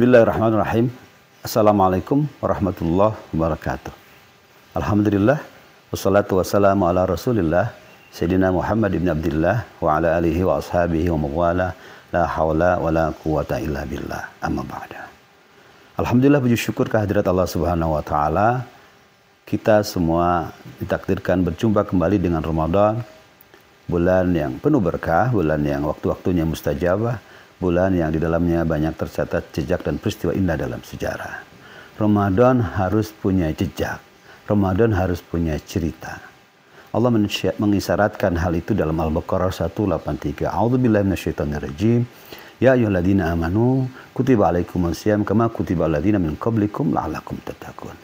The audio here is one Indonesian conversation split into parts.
Bismillahirrahmanirrahim. Assalamualaikum warahmatullahi wabarakatuh. Alhamdulillah. Wassalatu wassalamu ala rasulillah. Sayyidina Muhammad ibn Abdullah wa ala alihi wa ashabihi wa mawala. La hawla wa la quwata illa billah. Amma ba'da. Alhamdulillah puji syukur kehadirat Allah subhanahu wa ta'ala. Kita semua ditakdirkan berjumpa kembali dengan Ramadan. Bulan yang penuh berkah, bulan yang waktu-waktunya mustajabah bulan yang di dalamnya banyak tercatat jejak dan peristiwa indah dalam sejarah. Ramadan harus punya jejak. Ramadan harus punya cerita. Allah mengisyaratkan hal itu dalam Al-Baqarah 183. A'udzubillahi minasyaitonirrajim. Ya ayyuhalladzina amanu kutiba alaikumusiyam kama kutiba alladzina min qablikum la'allakum tattaqun.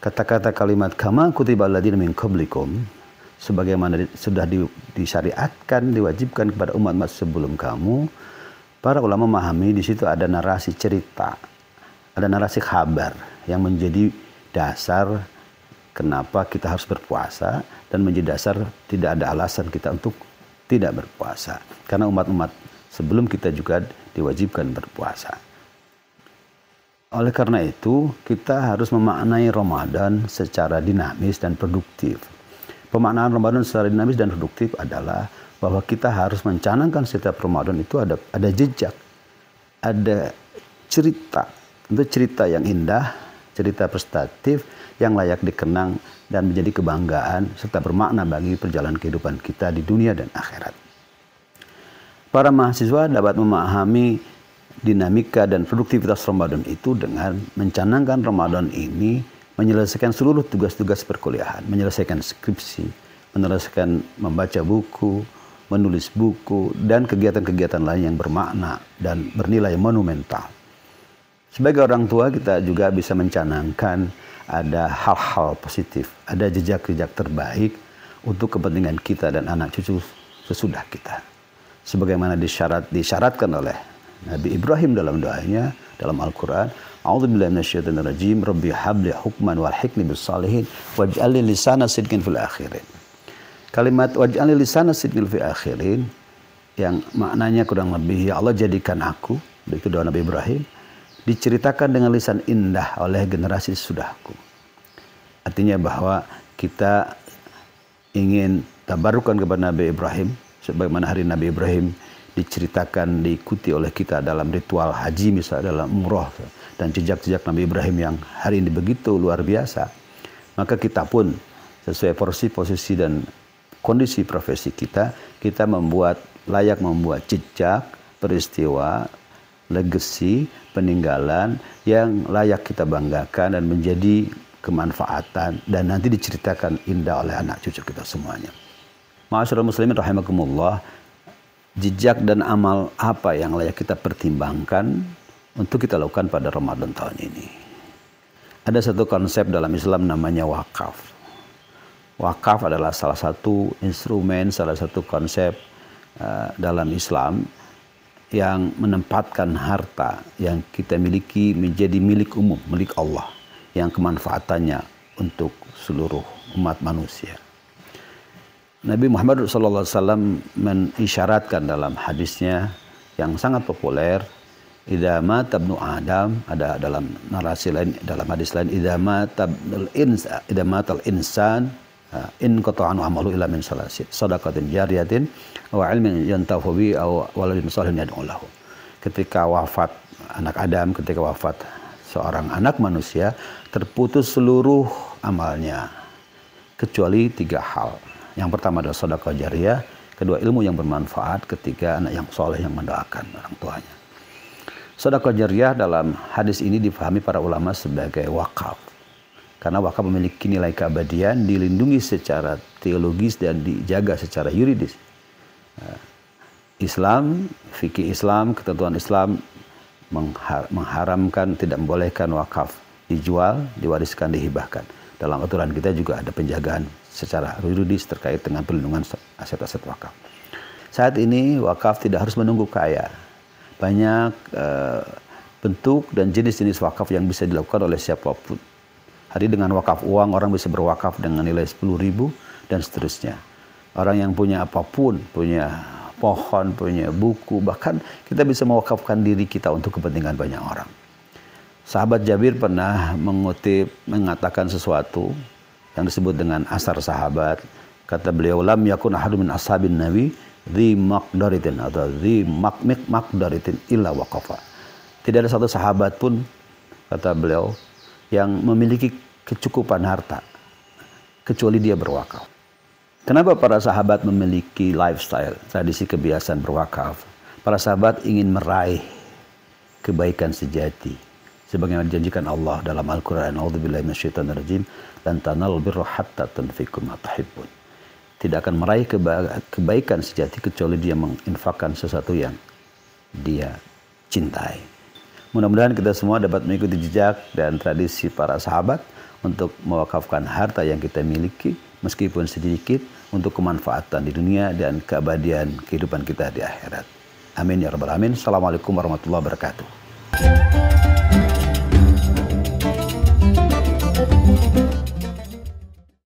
Kata-kata kalimat kama kutiba alladzina min qablikum sebagaimana sudah disyariatkan, diwajibkan kepada umat sebelum kamu, Para ulama memahami di situ ada narasi cerita, ada narasi kabar yang menjadi dasar kenapa kita harus berpuasa dan menjadi dasar tidak ada alasan kita untuk tidak berpuasa. Karena umat-umat sebelum kita juga diwajibkan berpuasa. Oleh karena itu, kita harus memaknai Ramadan secara dinamis dan produktif. Pemaknaan Ramadan secara dinamis dan produktif adalah bahwa kita harus mencanangkan setiap Ramadan itu ada ada jejak, ada cerita, tentu cerita yang indah, cerita prestatif yang layak dikenang dan menjadi kebanggaan serta bermakna bagi perjalanan kehidupan kita di dunia dan akhirat. Para mahasiswa dapat memahami dinamika dan produktivitas Ramadan itu dengan mencanangkan Ramadan ini menyelesaikan seluruh tugas-tugas perkuliahan, menyelesaikan skripsi, menyelesaikan membaca buku, menulis buku, dan kegiatan-kegiatan lain yang bermakna dan bernilai monumental. Sebagai orang tua, kita juga bisa mencanangkan ada hal-hal positif, ada jejak-jejak terbaik untuk kepentingan kita dan anak cucu sesudah kita. Sebagaimana disyarat, disyaratkan oleh Nabi Ibrahim dalam doanya, dalam Al-Quran, A'udzubillahi Rabbi habli hukman wal hikni bis salihin lisana sidkin fil akhirin. Kalimat waj'alni lisana sidnil fi akhirin yang maknanya kurang lebih ya Allah jadikan aku begitu doa Nabi Ibrahim diceritakan dengan lisan indah oleh generasi sudahku. Artinya bahwa kita ingin tabarukan kepada Nabi Ibrahim sebagaimana hari Nabi Ibrahim diceritakan diikuti oleh kita dalam ritual haji misalnya dalam umroh dan jejak-jejak Nabi Ibrahim yang hari ini begitu luar biasa maka kita pun sesuai porsi posisi dan kondisi profesi kita, kita membuat layak membuat jejak peristiwa legasi peninggalan yang layak kita banggakan dan menjadi kemanfaatan dan nanti diceritakan indah oleh anak cucu kita semuanya. Masyaallah muslimin rahimakumullah. Jejak dan amal apa yang layak kita pertimbangkan untuk kita lakukan pada Ramadan tahun ini. Ada satu konsep dalam Islam namanya wakaf wakaf adalah salah satu instrumen, salah satu konsep uh, dalam Islam yang menempatkan harta yang kita miliki menjadi milik umum, milik Allah yang kemanfaatannya untuk seluruh umat manusia. Nabi Muhammad SAW mengisyaratkan dalam hadisnya yang sangat populer idama tabnu adam ada dalam narasi lain dalam hadis lain idama idama tal insan in anu amalu ila min salasin sadaqatin jariyatin wa ilmin yantahu bi aw waladin salihin yad'u lahu ketika wafat anak Adam ketika wafat seorang anak manusia terputus seluruh amalnya kecuali tiga hal yang pertama adalah sedekah jariah kedua ilmu yang bermanfaat ketiga anak yang soleh yang mendoakan orang tuanya sedekah jariah dalam hadis ini difahami para ulama sebagai wakaf karena wakaf memiliki nilai keabadian dilindungi secara teologis dan dijaga secara yuridis nah, Islam fikih Islam ketentuan Islam mengharamkan tidak membolehkan wakaf dijual diwariskan dihibahkan dalam aturan kita juga ada penjagaan secara yuridis terkait dengan perlindungan aset-aset wakaf saat ini wakaf tidak harus menunggu kaya banyak uh, bentuk dan jenis-jenis wakaf yang bisa dilakukan oleh siapapun Hari dengan wakaf uang orang bisa berwakaf dengan nilai 10 ribu dan seterusnya. Orang yang punya apapun, punya pohon, punya buku, bahkan kita bisa mewakafkan diri kita untuk kepentingan banyak orang. Sahabat Jabir pernah mengutip, mengatakan sesuatu yang disebut dengan asar sahabat. Kata beliau, lam yakun ahadu min ashabin nabi di makdaritin atau di makmik makdaritin illa wakafa. Tidak ada satu sahabat pun, kata beliau, yang memiliki kecukupan harta kecuali dia berwakaf. Kenapa para sahabat memiliki lifestyle, tradisi kebiasaan berwakaf? Para sahabat ingin meraih kebaikan sejati sebagaimana dijanjikan Allah dalam Al-Qur'an. A'udzubillahi minasyaitonirrajim. Lan birra hatta tunfiqu ma tuhibbun. Tidak akan meraih keba kebaikan sejati kecuali dia menginfakkan sesuatu yang dia cintai. Mudah-mudahan kita semua dapat mengikuti jejak dan tradisi para sahabat untuk mewakafkan harta yang kita miliki meskipun sedikit untuk kemanfaatan di dunia dan keabadian kehidupan kita di akhirat. Amin ya rabbal alamin. Assalamualaikum warahmatullahi wabarakatuh.